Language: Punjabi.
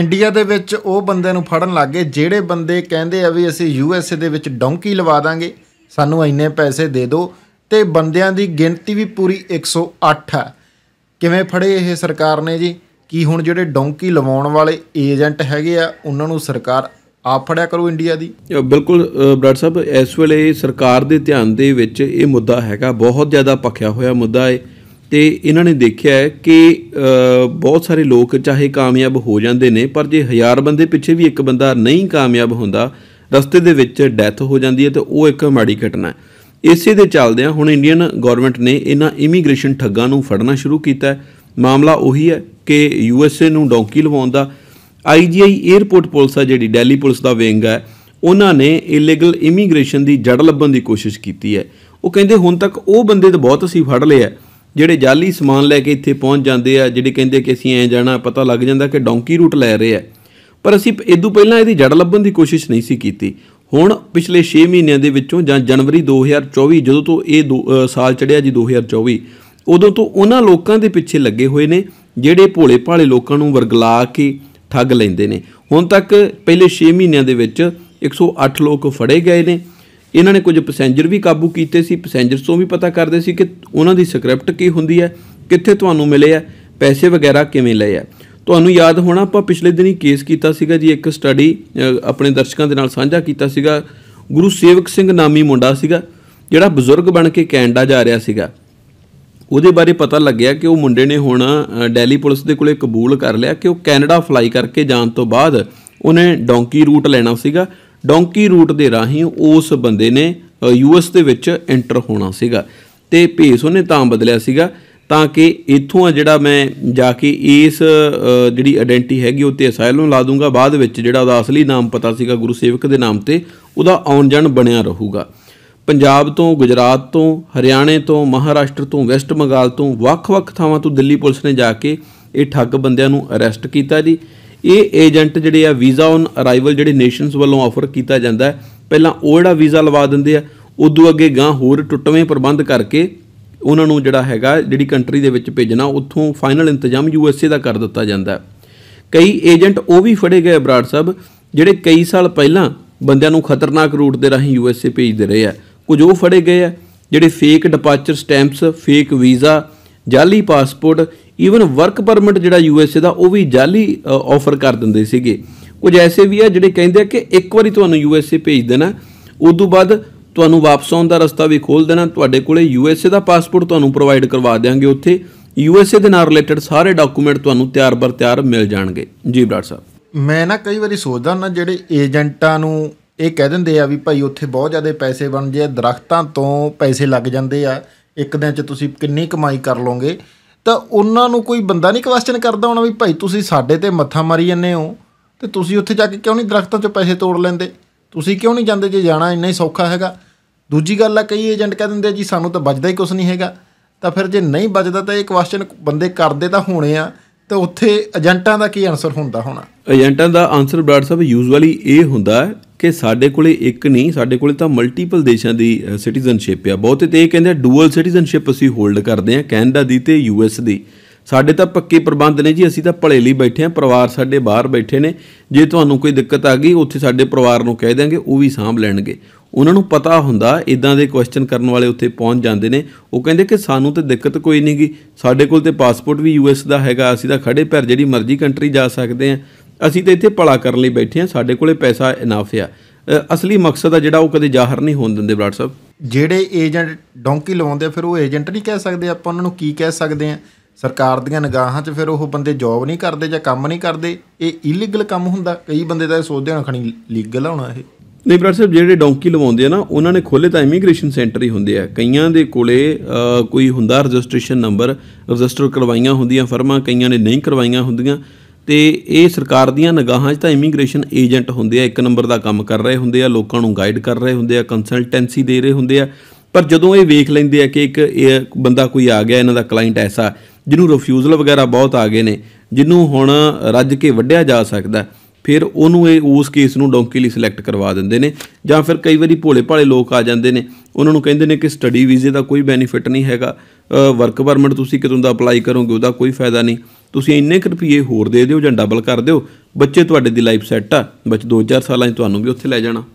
ਇੰਡੀਆ ਦੇ ਵਿੱਚ ਉਹ ਬੰਦੇ ਨੂੰ ਫੜਨ ਲੱਗ ਗਏ ਜਿਹੜੇ ਬੰਦੇ ਕਹਿੰਦੇ ਆ ਵੀ ਅਸੀਂ ਯੂ ਐਸ ਏ ਦੇ ਵਿੱਚ ਡੌਂਕੀ ਲਵਾ ਦਾਂਗੇ ਸਾਨੂੰ ਇੰਨੇ ਪੈਸੇ ਦੇ ਦਿਓ ਤੇ ਬੰਦਿਆਂ ਦੀ ਗਿਣਤੀ ਵੀ ਪੂਰੀ 108 ਹੈ ਕਿਵੇਂ ਫੜੇ ਇਹ ਸਰਕਾਰ ਨੇ ਜੀ ਕੀ ਹੁਣ ਜਿਹੜੇ ਡੌਂਕੀ ਲਵਾਉਣ ਵਾਲੇ ਏਜੰਟ ਹੈਗੇ ਆ ਉਹਨਾਂ ਨੂੰ ਸਰਕਾਰ ਆਪ ਫੜਿਆ ਕਰੂ ਇੰਡੀਆ ਦੀ ਬਿਲਕੁਲ ਬ੍ਰਾਡ ਸਾਹਿਬ ਇਸ ਵੇਲੇ ਸਰਕਾਰ ਦੇ ਧਿਆਨ ਦੇ ਵਿੱਚ ਇਹ ਮੁੱਦਾ ਹੈਗਾ ਬਹੁਤ ਜ਼ਿਆਦਾ ਪੱਖਿਆ ਹੋਇਆ ਮੁੱਦਾ ਹੈ ਤੇ ਇਹਨਾਂ ਨੇ ਦੇਖਿਆ ਹੈ ਕਿ ਬਹੁਤ ਸਾਰੇ ਲੋਕ ਚਾਹੇ ਕਾਮਯਾਬ ਹੋ ਜਾਂਦੇ ਨੇ ਪਰ ਜੇ ਹਜ਼ਾਰ ਬੰਦੇ ਪਿੱਛੇ ਵੀ ਇੱਕ ਬੰਦਾ ਨਹੀਂ ਕਾਮਯਾਬ ਹੁੰਦਾ ਰਸਤੇ ਦੇ ਵਿੱਚ ਡੈਥ ਹੋ ਜਾਂਦੀ ਹੈ ਤੇ ਉਹ ਇੱਕ ਮਾੜੀ ਘਟਨਾ ਹੈ ਇਸੇ ਦੇ ਚੱਲਦੇ ਹੁਣ ਇੰਡੀਅਨ ਗਵਰਨਮੈਂਟ ਨੇ ਇਹਨਾਂ ਇਮੀਗ੍ਰੇਸ਼ਨ ਠੱਗਾਂ ਨੂੰ ਫੜਨਾ ਸ਼ੁਰੂ ਕੀਤਾ ਮਾਮਲਾ ਉਹੀ ਹੈ ਕਿ ਯੂਐਸਏ ਨੂੰ ਡੌਂਕੀ ਲਵਾਉਣ ਦਾ ਆਈਜੀਆਈ 에ਅਰਪੋਰਟ ਪੁਲਿਸ ਆ ਜਿਹੜੀ ਦਿੱਲੀ ਪੁਲਿਸ ਦਾ ਵਿੰਗ ਹੈ ਉਹਨਾਂ ਨੇ ਇਲੀਗਲ ਇਮੀਗ੍ਰੇਸ਼ਨ ਦੀ ਜੜ ਲੱਭਣ ਦੀ ਕੋਸ਼ਿਸ਼ ਕੀਤੀ ਹੈ ਉਹ ਕਹਿੰਦੇ ਹੁਣ ਤੱਕ ਉਹ ਬੰਦੇ ਤਾਂ ਬਹੁਤ ਅਸੀਂ ਫੜ ਲਏ ਆ ਜਿਹੜੇ ਜਾਲੀ ਸਮਾਨ ਲੈ ਕੇ ਇੱਥੇ ਪਹੁੰਚ ਜਾਂਦੇ ਆ ਜਿਹੜੇ ਕਹਿੰਦੇ ਕਿ ਅਸੀਂ ਐ ਜਾਣਾ ਪਤਾ ਲੱਗ ਜਾਂਦਾ ਕਿ ਡੌਂਕੀ ਰੂਟ ਲੈ ਰਹੇ ਆ ਪਰ ਅਸੀਂ ਇਦੋਂ ਪਹਿਲਾਂ ਇਹਦੀ ਜੜ ਲੱਭਣ ਦੀ ਕੋਸ਼ਿਸ਼ ਨਹੀਂ ਸੀ ਕੀਤੀ ਹੁਣ ਪਿਛਲੇ 6 ਮਹੀਨਿਆਂ ਦੇ ਵਿੱਚੋਂ ਜਾਂ ਜਨਵਰੀ 2024 ਜਦੋਂ ਤੋਂ ਇਹ ਸਾਲ ਚੜਿਆ ਜੀ 2024 ਉਦੋਂ ਤੋਂ ਉਹਨਾਂ ਲੋਕਾਂ ਦੇ ਪਿੱਛੇ ਲੱਗੇ ਹੋਏ ਨੇ ਜਿਹੜੇ ਭੋਲੇ ਭਾਲੇ ਲੋਕਾਂ ਨੂੰ ਵਰਗਲਾ ਕੇ ਠੱਗ ਲੈਂਦੇ ਨੇ ਹੁਣ ਤੱਕ ਪਹਿਲੇ 6 ਮਹੀਨਿਆਂ ਦੇ ਵਿੱਚ 108 ਲੋਕ ਫੜੇ ਗਏ ਨੇ ਇਹਨਾਂ ਨੇ ਕੁਝ ਪੈਸੇਂਜਰ ਵੀ ਕਾਬੂ ਕੀਤੇ ਸੀ ਪੈਸੇਂਜਰਸ ਤੋਂ ਵੀ ਪਤਾ ਕਰਦੇ ਸੀ ਕਿ ਉਹਨਾਂ ਦੀ ਸਕ੍ਰਿਪਟ ਕੀ ਹੁੰਦੀ ਹੈ ਕਿੱਥੇ ਤੁਹਾਨੂੰ ਮਿਲੇ ਆ ਪੈਸੇ ਵਗੈਰਾ ਕਿਵੇਂ ਲਏ ਆ ਤੁਹਾਨੂੰ ਯਾਦ ਹੋਣਾ ਆਪਾਂ ਪਿਛਲੇ ਦਿਨੀ ਕੇਸ ਕੀਤਾ ਸੀਗਾ ਜੀ ਇੱਕ ਸਟੱਡੀ ਆਪਣੇ ਦਰਸ਼ਕਾਂ ਦੇ ਨਾਲ ਸਾਂਝਾ ਕੀਤਾ ਸੀਗਾ ਗੁਰੂ ਸੇਵਕ ਸਿੰਘ ਨਾਮੀ ਮੁੰਡਾ ਸੀਗਾ ਜਿਹੜਾ ਬਜ਼ੁਰਗ ਬਣ ਕੇ ਕੈਨੇਡਾ ਜਾ ਰਿਹਾ ਸੀਗਾ ਉਹਦੇ ਬਾਰੇ ਪਤਾ ਲੱਗਿਆ ਕਿ ਉਹ ਮੁੰਡੇ ਨੇ ਹੁਣ ਦਿੱਲੀ ਪੁਲਿਸ ਦੇ ਕੋਲੇ ਕਬੂਲ ਕਰ ਲਿਆ ਕਿ ਉਹ ਕੈਨੇਡਾ ਫਲਾਈ ਕਰਕੇ ਜਾਣ ਤੋਂ ਬਾਅਦ ਉਹਨੇ ਡੌਂਕੀ ਰੂਟ ਲੈਣਾ ਸੀਗਾ ਡੋਂਕੀ ਰੂਟ ਦੇ ਰਾਹੀਂ ਉਸ ਬੰਦੇ ਨੇ ਯੂਐਸ ਦੇ ਵਿੱਚ ਐਂਟਰ ਹੋਣਾ ਸੀਗਾ ਤੇ ਭੇਸ ਉਹਨੇ ਤਾਂ ਬਦਲਿਆ ਸੀਗਾ ਤਾਂ ਕਿ ਇਥੋਂ ਆ ਜਿਹੜਾ ਮੈਂ ਜਾ ਕੇ ਇਸ ਜਿਹੜੀ ਆਇਡੈਂਟੀ ਹੈਗੀ ਉਹ ਤੇ ਅਸਾਇਲਮ ਲਾ ਦੂੰਗਾ ਬਾਅਦ ਵਿੱਚ ਜਿਹੜਾ ਉਹਦਾ ਅਸਲੀ ਨਾਮ ਪਤਾ ਸੀਗਾ ਗੁਰੂ ਸੇਵਕ ਦੇ ਨਾਮ ਤੇ ਉਹਦਾ ਆਉਣ ਜਾਣ ਬਣਿਆ ਰਹੂਗਾ ਪੰਜਾਬ ਤੋਂ ਗੁਜਰਾਤ ਤੋਂ ਹਰਿਆਣੇ ਤੋਂ ਮਹਾਰਾਸ਼ਟਰ ਤੋਂ ਵੈਸਟ ਬੰਗਾਲ ਤੋਂ ਵੱਖ-ਵੱਖ ਥਾਵਾਂ ਤੋਂ ਦਿੱਲੀ ਪੁਲਿਸ ਨੇ ਜਾ ਕੇ ਇਹ ਠੱਗ ਬੰਦਿਆਂ ਨੂੰ ਅਰੈਸਟ ਕੀਤਾ ਜੀ ਇਹ ਏਜੰਟ ਜਿਹੜੇ ਆ ਵੀਜ਼ਾ ਔਨ ਅਰਾਈਵਲ ਜਿਹੜੇ ਨੇਸ਼ਨਸ ਵੱਲੋਂ ਆਫਰ ਕੀਤਾ ਜਾਂਦਾ ਹੈ ਪਹਿਲਾਂ ਉਹ ਜਿਹੜਾ ਵੀਜ਼ਾ ਲਵਾ ਦਿੰਦੇ ਆ ਉਦੋਂ ਅੱਗੇ ਗਾਂ ਹੋਰ ਟੁੱਟਵੇਂ ਪ੍ਰਬੰਧ ਕਰਕੇ ਉਹਨਾਂ ਨੂੰ ਜਿਹੜਾ ਹੈਗਾ ਜਿਹੜੀ ਕੰਟਰੀ ਦੇ ਵਿੱਚ ਭੇਜਣਾ ਉੱਥੋਂ ਫਾਈਨਲ ਇੰਤਜ਼ਾਮ ਯੂਐਸਏ ਦਾ ਕਰ ਦਿੱਤਾ ਜਾਂਦਾ ਕਈ ਏਜੰਟ ਉਹ ਵੀ ਫੜੇ ਗਏ ਬਰਾੜ ਸਾਹਿਬ ਜਿਹੜੇ ਕਈ ਸਾਲ ਪਹਿਲਾਂ ਬੰਦਿਆਂ ਨੂੰ ਖਤਰਨਾਕ ਰੂਟ ਦੇ ਰਾਹੀਂ ਯੂਐਸਏ ਭੇਜਦੇ ਰਹੇ ਆ ਕੁਝ ਉਹ ਫੜੇ ਗਏ ਆ ਜਿਹੜੇ fake departure stamps fake visa ਜਾਲੀ passport even work permit USA ਯੂਐਸਏ ਦਾ ਉਹ ਵੀ ਜਾਲੀ ਆਫਰ ਕਰ ਦਿੰਦੇ ਸੀਗੇ ਕੁਝ ਐਸੇ ਵੀ ਆ ਜਿਹੜੇ ਕਹਿੰਦੇ ਆ ਕਿ ਇੱਕ ਵਾਰੀ ਤੁਹਾਨੂੰ ਯੂਐਸਏ ਭੇਜ ਦੇਣਾ ਉਸ ਤੋਂ ਬਾਅਦ ਤੁਹਾਨੂੰ ਵਾਪਸ ਆਉਣ ਦਾ ਰਸਤਾ ਵੀ ਖੋਲ ਦੇਣਾ ਤੁਹਾਡੇ ਕੋਲੇ ਯੂਐਸਏ ਦਾ ਪਾਸਪੋਰਟ ਤੁਹਾਨੂੰ ਪ੍ਰੋਵਾਈਡ ਕਰਵਾ ਦੇਾਂਗੇ ਉੱਥੇ ਯੂਐਸਏ ਦੇ ਨਾਲ ਰਿਲੇਟਡ ਸਾਰੇ ਡਾਕੂਮੈਂਟ ਤੁਹਾਨੂੰ ਤਿਆਰ ਬਰ ਤਿਆਰ ਮਿਲ ਜਾਣਗੇ ਜੀ ਬਰਾੜ ਸਾਹਿਬ ਮੈਂ ਨਾ ਕਈ ਵਾਰੀ ਸੋਚਦਾ ਨਾ ਜਿਹੜੇ ਏਜੰਟਾਂ ਨੂੰ ਇਹ ਕਹਿ ਦਿੰਦੇ ਆ ਵੀ ਭਾਈ ਉੱਥੇ ਬਹੁਤ ਜ਼ਿਆਦਾ ਪੈਸੇ ਬਣ ਜੇ ਦਰਖਤਾਂ ਤੋਂ ਪੈਸੇ ਲੱਗ ਜਾਂਦੇ ਆ ਇੱਕ ਦਿਨ 'ਚ ਤੁਸੀਂ ਕਿੰਨੀ ਕਮਾਈ ਕਰ ਲੋਗੇ ਤਾਂ ਉਹਨਾਂ ਨੂੰ ਕੋਈ ਬੰਦਾ ਨਹੀਂ ਕੁਐਸਚਨ ਕਰਦਾ ਹੋਣਾ ਵੀ ਭਾਈ ਤੁਸੀਂ ਸਾਡੇ ਤੇ ਮੱਥਾ ਮਾਰੀ ਜੰਨੇ ਹੋ ਤੇ ਤੁਸੀਂ ਉੱਥੇ ਜਾ ਕੇ ਕਿਉਂ ਨਹੀਂ ਦਰਖਤਾਂ 'ਚੋਂ ਪੈਸੇ ਤੋੜ ਲੈਂਦੇ ਤੁਸੀਂ ਕਿਉਂ ਨਹੀਂ ਜਾਂਦੇ ਜੇ ਜਾਣਾ ਇੰਨਾ ਹੀ ਸੌਖਾ ਹੈਗਾ ਦੂਜੀ ਗੱਲ ਆ ਕਈ ਏਜੰਟ ਕਹਿ ਦਿੰਦੇ ਜੀ ਸਾਨੂੰ ਤਾਂ ਵੱਜਦਾ ਹੀ ਕੁਝ ਨਹੀਂ ਹੈਗਾ ਤਾਂ ਫਿਰ ਜੇ ਨਹੀਂ ਵੱਜਦਾ ਤਾਂ ਇਹ ਕੁਐਸਚਨ ਬੰਦੇ ਕਰਦੇ ਤਾਂ ਹੋਣੇ ਆ ਤੇ ਉੱਥੇ ਏਜੰਟਾਂ ਦਾ ਕੀ ਆਨਸਰ ਹੁੰਦਾ ਹੋਣਾ ਏਜੰਟਾਂ ਦਾ ਆਨਸਰ ਬਰਾੜ ਸਾਹਿਬ ਯੂਜ਼ੂਅਲੀ ਇਹ ਹੁੰਦਾ ਕਿ ਸਾਡੇ ਕੋਲੇ ਇੱਕ ਨਹੀਂ ਸਾਡੇ ਕੋਲੇ ਤਾਂ ਮਲਟੀਪਲ ਦੇਸ਼ਾਂ ਦੀ ਸਿਟੀਜ਼ਨਸ਼ਿਪ ਆ ਬਹੁਤੇ ਤੇ ਇਹ ਕਹਿੰਦੇ ਡੂਅਲ ਸਿਟੀਜ਼ਨਸ਼ਿਪ ਅਸੀਂ ਹੋਲਡ ਕਰਦੇ ਆ ਕੈਨੇਡਾ ਦੀ ਤੇ ਯੂਐਸ ਦੀ ਸਾਡੇ ਤਾਂ ਪੱਕੇ ਪ੍ਰਬੰਧ ਨੇ ਜੀ ਅਸੀਂ ਤਾਂ ਭਲੇ ਲਈ ਬੈਠੇ ਆ ਪਰਿਵਾਰ ਸਾਡੇ ਬਾਹਰ ਬੈਠੇ ਨੇ ਜੇ ਤੁਹਾਨੂੰ ਕੋਈ ਦਿੱਕਤ ਆ ਗਈ ਉੱਥੇ ਸਾਡੇ ਪਰਿਵਾਰ ਨੂੰ ਕਹਿ ਦਿਆਂਗੇ ਉਹ ਵੀ ਸਾਂਭ ਲੈਣਗੇ ਉਹਨਾਂ ਨੂੰ ਪਤਾ ਹੁੰਦਾ ਇਦਾਂ ਦੇ ਕੁਐਸਚਨ ਕਰਨ ਵਾਲੇ ਉੱਥੇ ਪਹੁੰਚ ਜਾਂਦੇ ਨੇ ਉਹ ਕਹਿੰਦੇ ਕਿ ਸਾਨੂੰ ਤੇ ਦਿੱਕਤ ਕੋਈ ਨਹੀਂਗੀ ਸਾਡੇ ਕੋਲ ਤੇ ਪਾਸਪੋਰਟ ਵੀ ਯੂਐਸ ਦਾ ਹੈਗਾ ਅਸੀਂ ਤਾਂ ਖੜੇ ਪੈਰ ਜਿਹੜੀ ਮਰਜ਼ੀ ਕੰਟਰੀ ਜਾ ਸਕਦੇ ਆ ਅਸੀਂ ਤਾਂ ਇੱਥੇ ਭਲਾ ਕਰਨ ਲਈ ਬੈਠੇ ਆ ਸਾਡੇ ਕੋਲੇ ਪੈਸਾ ਇਨਾਫ ਆ ਅਸਲੀ ਮਕਸਦ ਆ ਜਿਹੜਾ ਉਹ ਕਦੇ ਜ਼ਾਹਰ ਨਹੀਂ ਹੋਣ ਦਿੰਦੇ ਬਰਾੜ ਸਾਹਿਬ ਜਿਹੜੇ ਏਜੰਟ ਡੌਂਕੀ ਲਵਾਉਂਦੇ ਫਿਰ ਉਹ ਏਜੰਟ ਨਹੀਂ ਕਹਿ ਸਕਦੇ ਆਪਾਂ ਉਹਨਾਂ ਨੂੰ ਕੀ ਕਹਿ ਸਕਦੇ ਆ ਸਰਕਾਰ ਦੀਆਂ ਨਿਗਾਹਾਂ 'ਚ ਫਿਰ ਉਹ ਬੰਦੇ ਜੌਬ ਨਹੀਂ ਕਰਦੇ ਜਾਂ ਕੰਮ ਨਹੀਂ ਕਰਦੇ ਇਹ ਇਲੀਗਲ ਕੰਮ ਹੁੰਦਾ ਕਈ ਬੰਦੇ ਤਾਂ ਇਹ ਸੋਚਦੇ ਹੋਣ ਖਣੀ ਲੀਗਲ ਹੋਣਾ ਇਹ ਨਹੀਂ ਬ੍ਰਦਰ ਸਾਹਿਬ ਜਿਹੜੇ ਡੌਂਕੀ ਲਵਾਉਂਦੇ ਆ ਨਾ ਉਹਨਾਂ ਨੇ ਖੋਲੇ ਤਾਂ ਇਮੀਗ੍ਰੇਸ਼ਨ ਸੈਂਟਰ ਹੀ ਹੁੰਦੇ ਆ ਕਈਆਂ ਦੇ ਕੋਲੇ ਕੋਈ ਹੁੰਦਾ ਰਜਿਸਟ੍ਰੇਸ਼ਨ ਨੰਬਰ ਰਜਿਸਟਰ ਕਰਵਾਈਆਂ ਹੁੰਦੀਆਂ ਫਰਮਾਂ ਕਈਆਂ ਨੇ ਨਹੀਂ ਕਰਵਾਈਆਂ ਹੁੰਦੀਆਂ ਤੇ ਇਹ ਸਰਕਾਰ ਦੀਆਂ ਨਿਗਾਹਾਂ 'ਚ ਤਾਂ ਇਮੀਗ੍ਰੇਸ਼ਨ ਏਜੰਟ ਹੁੰਦੇ ਆ ਇੱਕ ਨੰਬਰ ਦਾ ਕੰਮ ਕਰ ਰਹੇ ਹੁੰਦੇ ਆ ਲੋਕਾਂ ਨੂੰ ਗਾਈਡ ਕਰ ਰਹੇ ਹੁੰਦੇ ਆ ਕੰਸਲਟੈਂਸੀ ਦੇ ਰਹੇ ਹੁੰਦੇ ਆ ਪਰ ਜਦੋਂ ਇਹ ਵੇਖ ਲੈਂਦੇ ਆ ਕਿ ਇੱਕ ਬੰਦਾ ਕੋਈ ਆ ਗਿਆ ਇਹਨਾਂ ਦਾ ਕਲਾਇੰਟ ਐਸਾ ਜਿਹਨੂੰ ਰਿਫਿਊਜ਼ਲ ਵਗੈਰਾ ਬਹੁਤ ਆ ਗਏ ਨੇ ਜਿਹਨੂੰ ਹੁਣ ਰੱਜ ਕੇ ਵੱਢਿਆ ਜਾ ਸਕਦਾ ਫਿਰ ਉਹਨੂੰ ਇਹ ਉਸ ਕੇਸ ਨੂੰ ਡੌਂਕੀ ਲਈ ਸਿਲੈਕਟ ਕਰਵਾ ਦਿੰਦੇ ਨੇ ਜਾਂ ਫਿਰ ਕਈ ਵਾਰੀ ਭੋਲੇ ਭਾਲੇ ਲੋਕ ਆ ਜਾਂਦੇ ਨੇ ਉਹਨਾਂ ਨੂੰ ਕਹਿੰਦੇ ਨੇ ਕਿ ਸਟੱਡੀ ਵੀਜ਼ੇ ਦਾ ਕੋਈ ਬੈਨੀਫਿਟ ਨਹੀਂ ਹੈਗਾ ਵਰਕ ਪਰਮਿਟ ਤੁਸੀਂ ਕਿਦੋਂ ਦਾ ਅਪਲਾਈ ਕਰੋਗੇ ਉਹਦਾ ਕੋਈ ਫਾਇਦਾ ਨਹੀਂ ਤੁਸੀਂ ਇੰਨੇ ਕੁ ਰੁਪਏ ਹੋਰ ਦੇ ਦਿਓ ਜਾਂ ਡਬਲ ਕਰ ਦਿਓ ਬੱਚੇ ਤੁਹਾਡੇ ਦੀ ਲਾਈਫ ਸੈੱਟ ਆ ਬੱਚ 2-4 ਸਾਲਾਂ 'ਚ ਤੁਹਾਨੂੰ ਵੀ ਉੱਥੇ ਲੈ ਜਾਣਾ